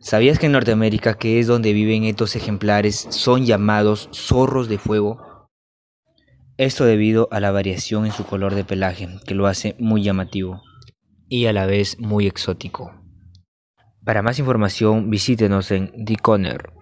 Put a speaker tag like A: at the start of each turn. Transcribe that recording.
A: ¿Sabías que en Norteamérica, que es donde viven estos ejemplares, son llamados zorros de fuego? Esto debido a la variación en su color de pelaje, que lo hace muy llamativo y a la vez muy exótico. Para más información visítenos en The Conner.